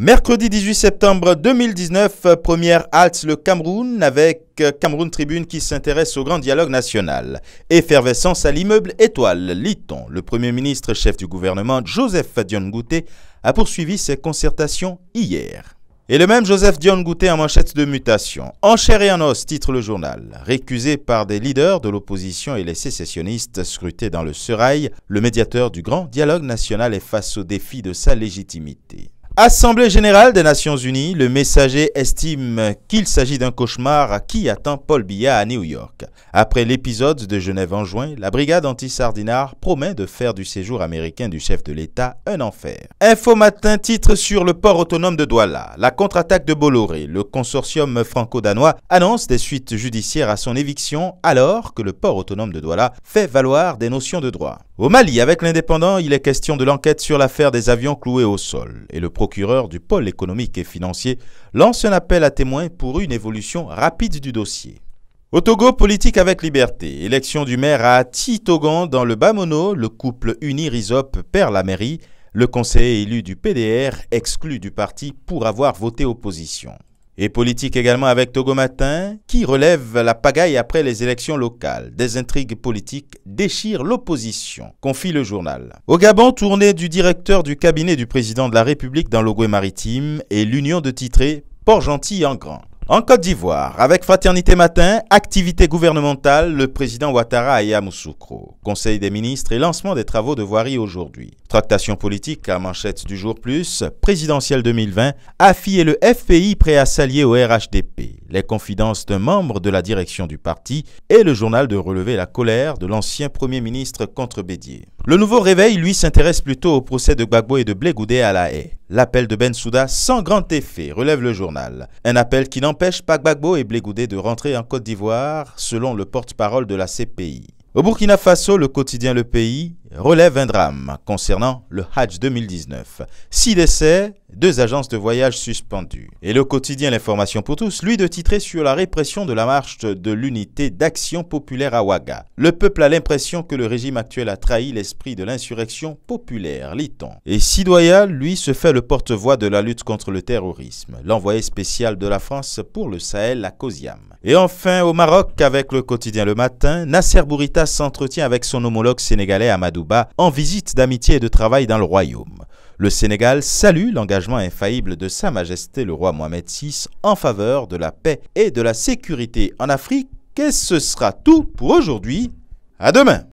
Mercredi 18 septembre 2019, euh, première halte le Cameroun avec euh, Cameroun Tribune qui s'intéresse au grand dialogue national. Effervescence à l'immeuble Étoile, lit Le Premier ministre chef du gouvernement, Joseph Fadion Gouté, a poursuivi ses concertations hier. Et le même Joseph Dion Gouté en manchette de mutation. En chair et en os, titre le journal. Récusé par des leaders de l'opposition et les sécessionnistes scrutés dans le serail, le médiateur du grand dialogue national est face au défi de sa légitimité. Assemblée générale des Nations Unies, le messager estime qu'il s'agit d'un cauchemar qui attend Paul Biya à New York. Après l'épisode de Genève en juin, la brigade anti-sardinard promet de faire du séjour américain du chef de l'État un enfer. Info Matin titre sur le port autonome de Douala, la contre-attaque de Bolloré, le consortium franco-danois annonce des suites judiciaires à son éviction alors que le port autonome de Douala fait valoir des notions de droit. Au Mali, avec l'indépendant, il est question de l'enquête sur l'affaire des avions cloués au sol et le procureur du pôle économique et financier lance un appel à témoins pour une évolution rapide du dossier. Au Togo, politique avec liberté. Élection du maire à Titogan dans le Bamono, le couple uni perd la mairie. Le conseiller élu du PDR exclu du parti pour avoir voté opposition. Et politique également avec Togo Matin, qui relève la pagaille après les élections locales. Des intrigues politiques déchirent l'opposition, confie le journal. Au Gabon, tournée du directeur du cabinet du président de la République dans l'Ogoué-Maritime et l'union de titré Port-Gentil en grand. En Côte d'Ivoire, avec Fraternité Matin, activité gouvernementale, le président Ouattara Aya Yamoussoukro. Conseil des ministres et lancement des travaux de voirie aujourd'hui. Tractation politique à manchette du jour plus, présidentielle 2020, AFI et le FPI prêt à s'allier au RHDP, les confidences d'un membre de la direction du parti et le journal de relever la colère de l'ancien Premier ministre contre Bédier. Le nouveau réveil, lui, s'intéresse plutôt au procès de Gbagbo et de Blégoudé à la haie. L'appel de Ben Souda, sans grand effet, relève le journal. Un appel qui n'empêche pas Gbagbo et Blégoudé de rentrer en Côte d'Ivoire, selon le porte-parole de la CPI. Au Burkina Faso, le quotidien Le Pays, relève un drame concernant le Hajj 2019. Six décès, deux agences de voyage suspendues. Et le quotidien L'information pour tous, lui de titrer sur la répression de la marche de l'unité d'action populaire à Ouaga. Le peuple a l'impression que le régime actuel a trahi l'esprit de l'insurrection populaire, lit Et Sidoya, lui, se fait le porte-voix de la lutte contre le terrorisme, l'envoyé spécial de la France pour le Sahel la Kosiam. Et enfin, au Maroc, avec le quotidien Le Matin, Nasser Bourita s'entretient avec son homologue sénégalais Amadouba en visite d'amitié et de travail dans le royaume. Le Sénégal salue l'engagement infaillible de Sa Majesté le roi Mohamed VI en faveur de la paix et de la sécurité en Afrique. Et ce sera tout pour aujourd'hui. À demain!